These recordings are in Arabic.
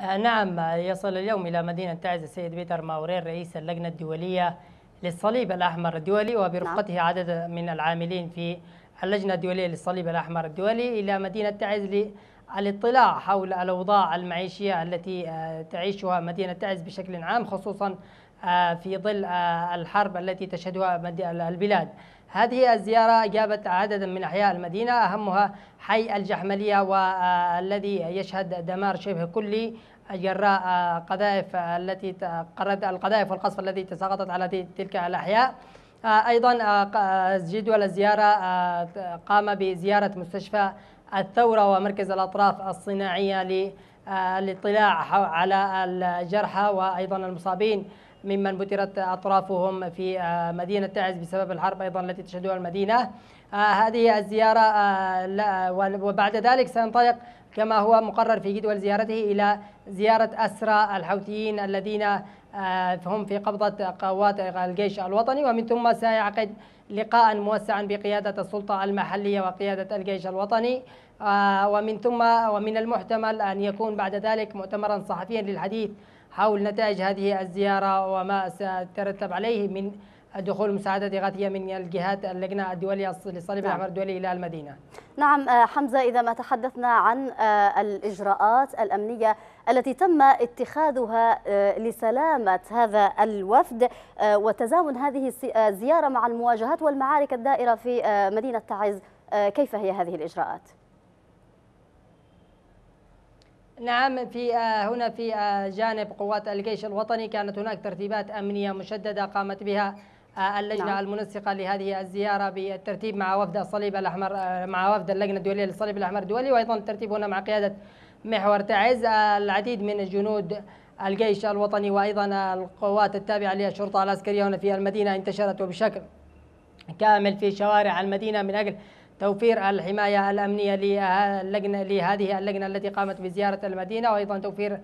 آه، نعم يصل اليوم إلى مدينة تعز السيد بيتر ماورير رئيس اللجنة الدولية للصليب الأحمر الدولي وبرفقته نعم. عدد من العاملين في اللجنة الدولية للصليب الأحمر الدولي إلى مدينة تعز للاطلاع حول الأوضاع المعيشية التي آه، تعيشها مدينة تعز بشكل عام خصوصا آه، في ظل آه، الحرب التي تشهدها البلاد هذه الزيارة جابت عددا من أحياء المدينة أهمها حي الجحملية والذي آه، يشهد دمار شبه كلي جراء قذائف التي القذائف والقصف التي تساقطت على تلك الأحياء أيضا جدول الزيارة قام بزيارة مستشفى الثورة ومركز الأطراف الصناعية للاطلاع على الجرحى وأيضا المصابين ممن بترت أطرافهم في آه، مدينة تعز بسبب الحرب أيضا التي تشهدها المدينة آه، هذه الزيارة آه، وبعد ذلك سينطلق كما هو مقرر في جدول زيارته إلى زيارة أسرى الحوثيين الذين هم في قبضة قوات الجيش الوطني ومن ثم سيعقد لقاء موسعا بقيادة السلطة المحلية وقيادة الجيش الوطني ومن ثم ومن المحتمل أن يكون بعد ذلك مؤتمرا صحفيا للحديث حول نتائج هذه الزيارة وما سيترتب عليه من دخول مساعدات إغاثية من الجهات اللجنة الدولية للصليب نعم. الأحمر الدولي إلى المدينة نعم آه، حمزة إذا ما تحدثنا عن آه، الإجراءات الأمنية التي تم اتخاذها آه، لسلامة هذا الوفد وتزامن هذه الزيارة مع المواجهات والمعارك الدائرة في مدينة تعز كيف هي هذه الإجراءات؟ نعم في آه، هنا في آه، جانب قوات الجيش الوطني كانت هناك ترتيبات أمنية مشددة قامت بها آه، اللجنة نعم. المنسقة لهذه الزيارة بالترتيب مع وفد الصليب الأحمر مع وفد اللجنة الدولية للصليب الأحمر الدولي وأيضا الترتيب هنا مع قيادة محور تعز العديد من جنود الجيش الوطني وأيضا القوات التابعة للشرطة العسكرية هنا في المدينة انتشرت وبشكل كامل في شوارع المدينة من أجل توفير الحماية الأمنية للجنة لهذه اللجنة التي قامت بزيارة المدينة وأيضا توفير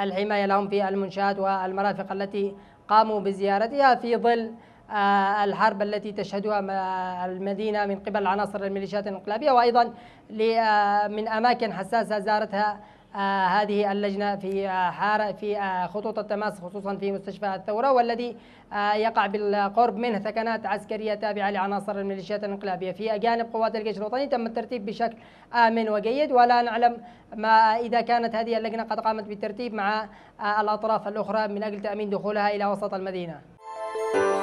الحماية لهم في المنشآت والمرافق التي قاموا بزيارتها في ظل آه، الحرب التي تشهدها المدينة من قبل عناصر الميليشيات الانقلابية وأيضا آه، من أماكن حساسة زارتها آه، هذه اللجنة في آه، حارة في آه، خطوط التماس خصوصا في مستشفى الثورة والذي يقع بالقرب منه ثكنات عسكرية تابعة لعناصر الميليشيات الانقلابية في أجانب قوات الجيش الوطني تم الترتيب بشكل آمن وجيد ولا نعلم ما إذا كانت هذه اللجنة قد قامت بالترتيب مع الأطراف الأخرى من أجل تأمين دخولها إلى وسط المدينة